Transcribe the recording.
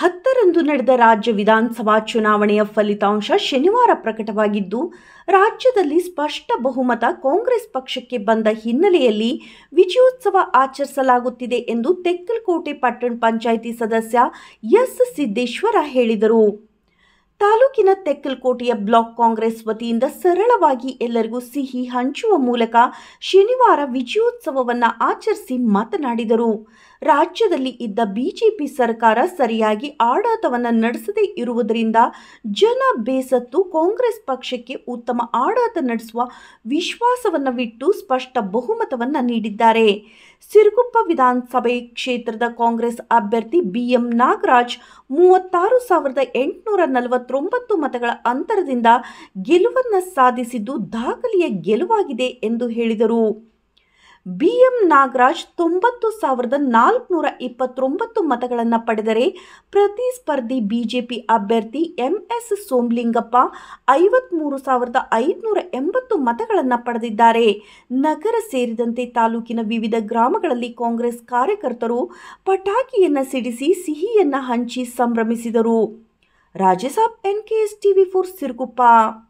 ಹತ್ತರಂದು ನಡೆದ ರಾಜ್ಯ ವಿಧಾನಸಭಾ ಚುನಾವಣೆಯ ಫಲಿತಾಂಶ ಶನಿವಾರ ಪ್ರಕಟವಾಗಿದ್ದು ರಾಜ್ಯದಲ್ಲಿ ಸ್ಪಷ್ಟ ಬಹುಮತ ಕಾಂಗ್ರೆಸ್ ಪಕ್ಷಕ್ಕೆ ಬಂದ ಹಿನ್ನೆಲೆಯಲ್ಲಿ ವಿಜಯೋತ್ಸವ ಆಚರಿಸಲಾಗುತ್ತಿದೆ ಎಂದು ತೆಕ್ಕಲಕೋಟೆ ಪಟ್ಟಣ ಪಂಚಾಯಿತಿ ಸದಸ್ಯ ಎಸ್ ಸಿದ್ದೇಶ್ವರ ಹೇಳಿದರು ತಾಲೂಕಿನ ತೆಕ್ಕಲ್ಕೋಟೆಯ ಬ್ಲಾಕ್ ಕಾಂಗ್ರೆಸ್ ವತಿಯಿಂದ ಸರಳವಾಗಿ ಎಲ್ಲರಿಗೂ ಸಿಹಿ ಹಂಚುವ ಮೂಲಕ ಶನಿವಾರ ವಿಜಯೋತ್ಸವವನ್ನು ಆಚರಿಸಿ ಮಾತನಾಡಿದರು ರಾಜ್ಯದಲ್ಲಿ ಇದ್ದ ಬಿಜೆಪಿ ಸರ್ಕಾರ ಸರಿಯಾಗಿ ಆಡಳಿತವನ್ನು ನಡೆಸದೇ ಇರುವುದರಿಂದ ಜನ ಬೇಸತ್ತು ಕಾಂಗ್ರೆಸ್ ಪಕ್ಷಕ್ಕೆ ಉತ್ತಮ ಆಡಳಿತ ನಡೆಸುವ ವಿಶ್ವಾಸವನ್ನು ಬಿಟ್ಟು ಸ್ಪಷ್ಟ ಬಹುಮತವನ್ನು ನೀಡಿದ್ದಾರೆ ಸಿರುಗುಪ್ಪ ವಿಧಾನಸಭೆ ಕ್ಷೇತ್ರದ ಕಾಂಗ್ರೆಸ್ ಅಭ್ಯರ್ಥಿ ಬಿಎಂ ನಾಗರಾಜ್ ಮೂವತ್ತಾರು ಸಾವಿರದ ಎಂಟುನೂರ ನಲವತ್ತೊಂಬತ್ತು ಮತಗಳ ಅಂತರದಿಂದ ಗೆಲುವನ್ನು ಸಾಧಿಸಿದ್ದು ದಾಖಲೆಯ ಗೆಲುವಾಗಿದೆ ಎಂದು ಹೇಳಿದರು ಬಿ ನಾಗರಾಜ್ ತೊಂಬತ್ತು ಸಾವಿರದ ನಾಲ್ಕುನೂರ ಇಪ್ಪತ್ತೊಂಬತ್ತು ಮತಗಳನ್ನು ಪಡೆದರೆ ಪ್ರತಿಸ್ಪರ್ಧಿ ಬಿಜೆಪಿ ಅಭ್ಯರ್ಥಿ ಎಂಎಸ್ ಸೋಮಲಿಂಗಪ್ಪ ಐವತ್ಮೂರು ಸಾವಿರದ ಐದುನೂರ ಎಂಬತ್ತು ಮತಗಳನ್ನು ಪಡೆದಿದ್ದಾರೆ ನಗರ ಸೇರಿದಂತೆ ತಾಲೂಕಿನ ವಿವಿಧ ಗ್ರಾಮಗಳಲ್ಲಿ ಕಾಂಗ್ರೆಸ್ ಕಾರ್ಯಕರ್ತರು ಪಟಾಕಿಯನ್ನು ಸಿಡಿಸಿ ಸಿಹಿಯನ್ನು ಹಂಚಿ ಸಂಭ್ರಮಿಸಿದರು Rajya Sabha N K S TV for Siruguppa